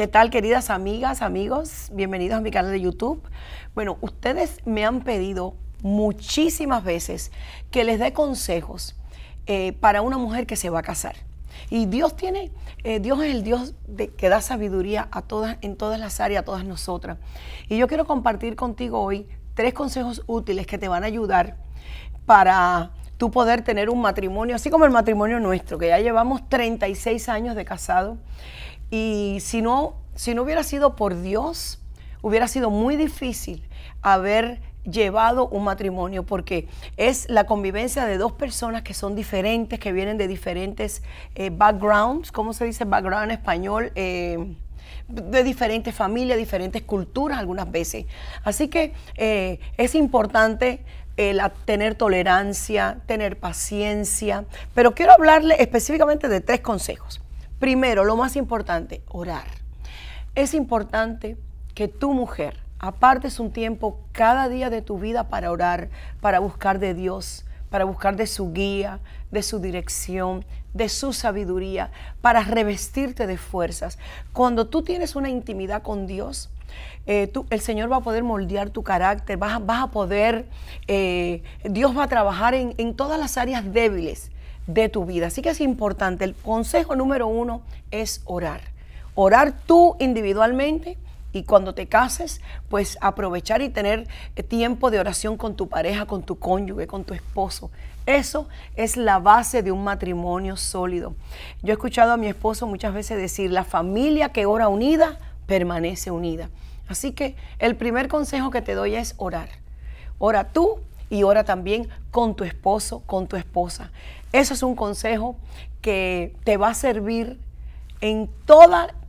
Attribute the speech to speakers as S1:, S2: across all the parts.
S1: ¿Qué tal, queridas amigas, amigos? Bienvenidos a mi canal de YouTube. Bueno, ustedes me han pedido muchísimas veces que les dé consejos eh, para una mujer que se va a casar. Y Dios tiene, eh, Dios es el Dios que da sabiduría a todas, en todas las áreas, a todas nosotras. Y yo quiero compartir contigo hoy tres consejos útiles que te van a ayudar para tú poder tener un matrimonio, así como el matrimonio nuestro, que ya llevamos 36 años de casado, y si no, si no hubiera sido por Dios, hubiera sido muy difícil haber llevado un matrimonio porque es la convivencia de dos personas que son diferentes, que vienen de diferentes eh, backgrounds, ¿cómo se dice background en español? Eh, de diferentes familias, diferentes culturas algunas veces. Así que eh, es importante tener tolerancia, tener paciencia, pero quiero hablarle específicamente de tres consejos. Primero, lo más importante, orar. Es importante que tu mujer apartes un tiempo cada día de tu vida para orar, para buscar de Dios, para buscar de su guía, de su dirección, de su sabiduría, para revestirte de fuerzas. Cuando tú tienes una intimidad con Dios, eh, el Señor va a poder moldear tu carácter, vas, a poder, eh, Dios va a trabajar en todas las áreas débiles de tu vida. Así que es importante. El consejo número uno es orar. Orar tú individualmente y cuando te cases, pues aprovechar y tener eh, tiempo de oración con tu pareja, con tu cónyuge, con tu esposo. Eso es la base de un matrimonio sólido. Yo he escuchado a mi esposo muchas veces decir, la familia que ora unida permanece unida. Así que el primer consejo que te doy es orar. Ora tú y ora también con tu esposo, con tu esposa. Eso es un consejo que te va a servir en,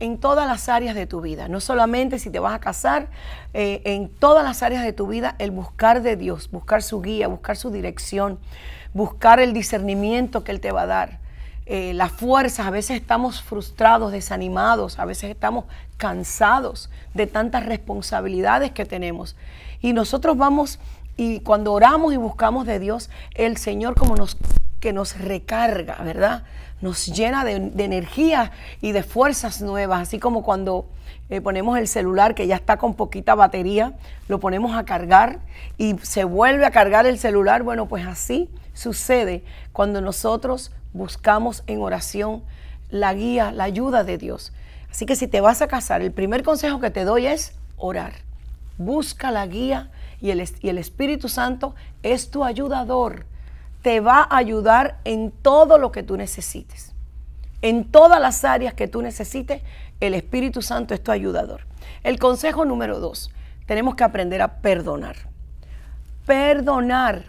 S1: en todas las áreas de tu vida, no solamente si te vas a casar, eh, en todas las áreas de tu vida, el buscar de Dios, buscar su guía, buscar su dirección, buscar el discernimiento que Él te va a dar, eh, las fuerzas, a veces estamos frustrados, desanimados, a veces estamos cansados de tantas responsabilidades que tenemos. Y nosotros vamos y cuando oramos y buscamos de Dios, el Señor como nos que nos recarga, ¿verdad? Nos llena de, energía y de fuerzas nuevas, así como cuando eh, ponemos el celular que ya está con poquita batería, lo ponemos a cargar y se vuelve a cargar el celular. Bueno, pues así sucede cuando nosotros buscamos en oración la guía, la ayuda de Dios. Así que si te vas a casar, el primer consejo que te doy es orar busca la guía y el, Espíritu Santo es tu ayudador. Te va a ayudar en todo lo que tú necesites. En todas las áreas que tú necesites, el Espíritu Santo es tu ayudador. El consejo número dos, tenemos que aprender a perdonar. Perdonar.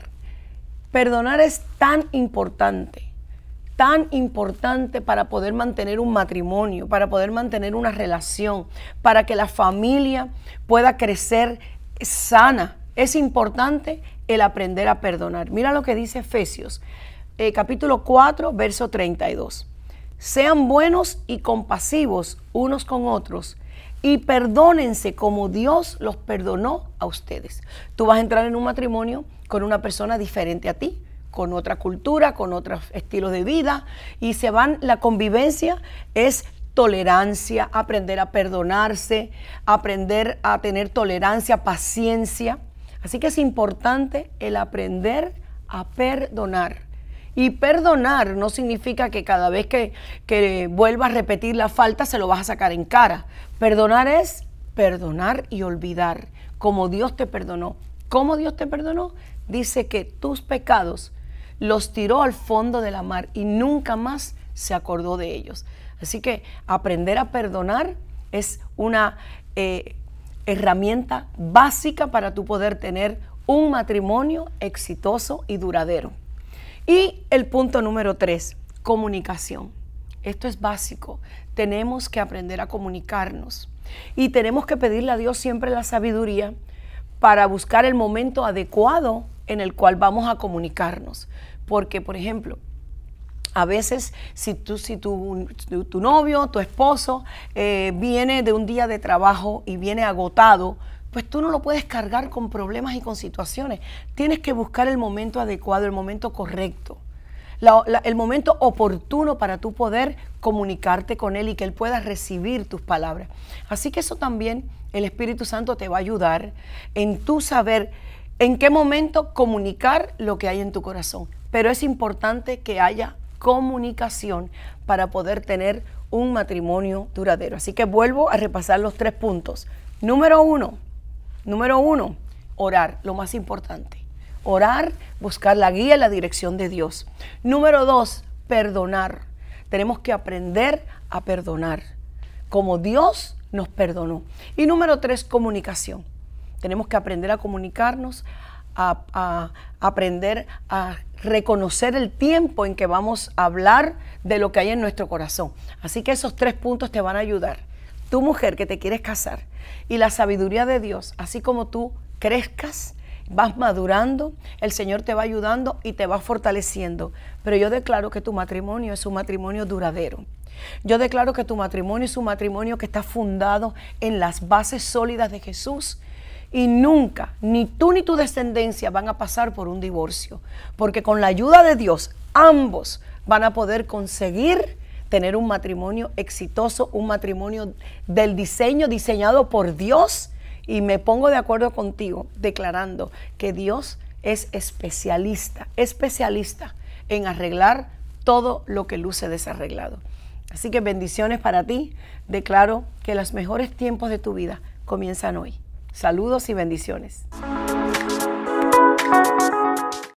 S1: Perdonar es tan importante tan importante para poder mantener un matrimonio, para poder mantener una relación, para que la familia pueda crecer sana. Es importante el aprender a perdonar. Mira lo que dice Efesios, eh, capítulo 4, verso 32. Sean buenos y compasivos unos con otros y perdónense como Dios los perdonó a ustedes. Tú vas a entrar en un matrimonio con una persona diferente a ti, con otra cultura, con otros estilos de vida y se van, la convivencia es tolerancia, aprender a perdonarse, aprender a tener tolerancia, paciencia. Así que es importante el aprender a perdonar. Y perdonar no significa que cada vez que, que vuelvas a repetir la falta se lo vas a sacar en cara. Perdonar es perdonar y olvidar, como Dios te perdonó. ¿Cómo Dios te perdonó? Dice que tus pecados los tiró al fondo de la mar y nunca más se acordó de ellos. Así que aprender a perdonar es una eh, herramienta básica para tu poder tener un matrimonio exitoso y duradero. Y el punto número tres, comunicación. Esto es básico. Tenemos que aprender a comunicarnos y tenemos que pedirle a Dios siempre la sabiduría para buscar el momento adecuado en el cual vamos a comunicarnos. Porque, por ejemplo, a veces, si, tú, si tu, tu, novio, tu esposo, eh, viene de un día de trabajo y viene agotado, pues tú no lo puedes cargar con problemas y con situaciones. Tienes que buscar el momento adecuado, el momento correcto, el momento oportuno para tú poder comunicarte con Él y que Él pueda recibir tus palabras. Así que eso también el Espíritu Santo te va a ayudar en tú saber en qué momento comunicar lo que hay en tu corazón pero es importante que haya comunicación para poder tener un matrimonio duradero. Así que vuelvo a repasar los tres puntos. Número uno, número uno, orar, lo más importante. Orar, buscar la guía y la dirección de Dios. Número dos, perdonar. Tenemos que aprender a perdonar, como Dios nos perdonó. Y número tres, comunicación. Tenemos que aprender a comunicarnos, a, aprender a reconocer el tiempo en que vamos a hablar de lo que hay en nuestro corazón. Así que esos tres puntos te van a ayudar. Tu mujer que te quieres casar y la sabiduría de Dios, así como tú crezcas, vas madurando, el Señor te va ayudando y te va fortaleciendo. Pero yo declaro que tu matrimonio es un matrimonio duradero. Yo declaro que tu matrimonio es un matrimonio que está fundado en las bases sólidas de Jesús y nunca, ni tú ni tu descendencia van a pasar por un divorcio, porque con la ayuda de Dios ambos van a poder conseguir tener un matrimonio exitoso, un matrimonio del diseño diseñado por Dios. Y me pongo de acuerdo contigo declarando que Dios es especialista, especialista en arreglar todo lo que luce desarreglado. Así que bendiciones para ti. Declaro que los mejores tiempos de tu vida comienzan hoy. Saludos y bendiciones.